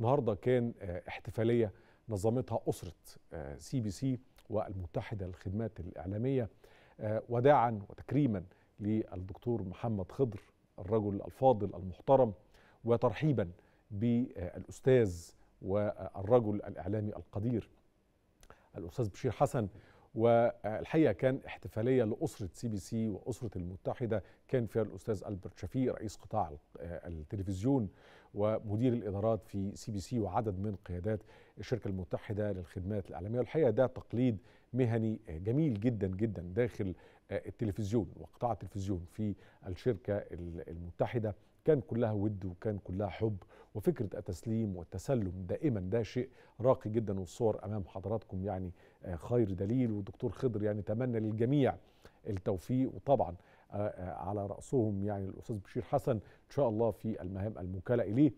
النهارده كان آه، احتفاليه نظمتها اسره سي بي سي والمتحده للخدمات الاعلاميه آه، وداعا وتكريما للدكتور محمد خضر الرجل الفاضل المحترم وترحيبا بالاستاذ والرجل الاعلامي القدير الاستاذ بشير حسن والحقيقه كان احتفاليه لاسره سي بي سي واسره المتحده كان فيها الاستاذ البرت شفيق رئيس قطاع آه، التلفزيون ومدير الادارات في سي بي سي وعدد من قيادات الشركه المتحده للخدمات الاعلاميه والحقيقه ده تقليد مهني جميل جدا جدا داخل آه، التلفزيون وقطاع التلفزيون في الشركه المتحده كان كلها ود وكان كلها حب وفكره التسليم والتسلم دائما ده شيء راقي جدا والصور امام حضراتكم يعني آه، خير دليل والدكتور خضر يعني تمنى للجميع التوفيق وطبعا آه، آه، على رأسهم يعني الأستاذ بشير حسن إن شاء الله في المهام الموكلة إليه